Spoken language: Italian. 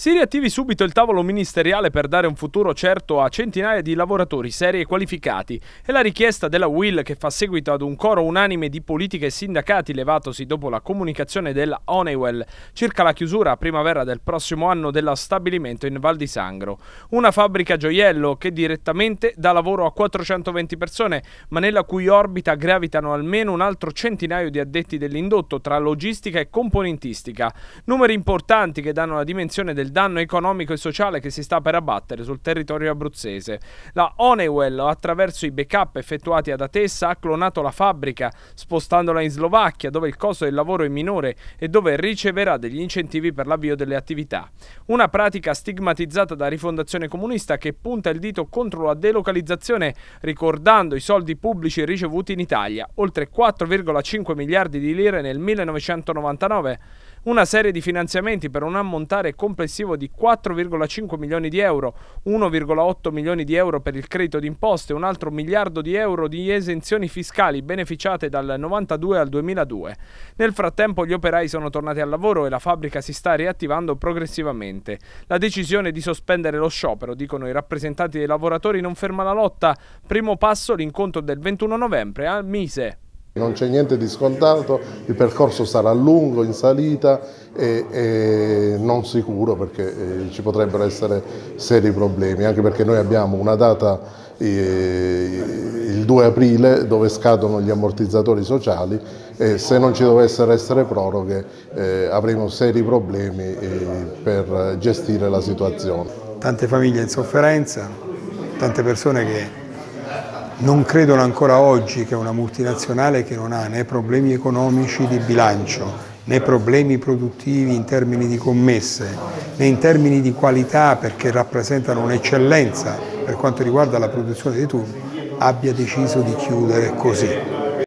Si riattivi subito il tavolo ministeriale per dare un futuro certo a centinaia di lavoratori seri e qualificati. È la richiesta della Will che fa seguito ad un coro unanime di politica e sindacati levatosi dopo la comunicazione della Honeywell circa la chiusura a primavera del prossimo anno dello stabilimento in Val di Sangro. Una fabbrica gioiello che direttamente dà lavoro a 420 persone, ma nella cui orbita gravitano almeno un altro centinaio di addetti dell'indotto tra logistica e componentistica. Numeri importanti che danno la dimensione del del danno economico e sociale che si sta per abbattere sul territorio abruzzese. La Honeywell, attraverso i backup effettuati ad Atessa, ha clonato la fabbrica, spostandola in Slovacchia, dove il costo del lavoro è minore e dove riceverà degli incentivi per l'avvio delle attività. Una pratica stigmatizzata da Rifondazione Comunista che punta il dito contro la delocalizzazione, ricordando i soldi pubblici ricevuti in Italia, oltre 4,5 miliardi di lire nel 1999 una serie di finanziamenti per un ammontare complessivo di 4,5 milioni di euro, 1,8 milioni di euro per il credito d'imposta e un altro miliardo di euro di esenzioni fiscali beneficiate dal 92 al 2002. Nel frattempo gli operai sono tornati al lavoro e la fabbrica si sta riattivando progressivamente. La decisione di sospendere lo sciopero, dicono i rappresentanti dei lavoratori, non ferma la lotta. Primo passo l'incontro del 21 novembre a Mise. Non c'è niente di scontato, il percorso sarà lungo in salita e, e non sicuro perché eh, ci potrebbero essere seri problemi, anche perché noi abbiamo una data eh, il 2 aprile dove scadono gli ammortizzatori sociali e se non ci dovessero essere proroghe eh, avremo seri problemi eh, per gestire la situazione. Tante famiglie in sofferenza, tante persone che non credono ancora oggi che una multinazionale che non ha né problemi economici di bilancio, né problemi produttivi in termini di commesse, né in termini di qualità perché rappresentano un'eccellenza per quanto riguarda la produzione dei turni, abbia deciso di chiudere così.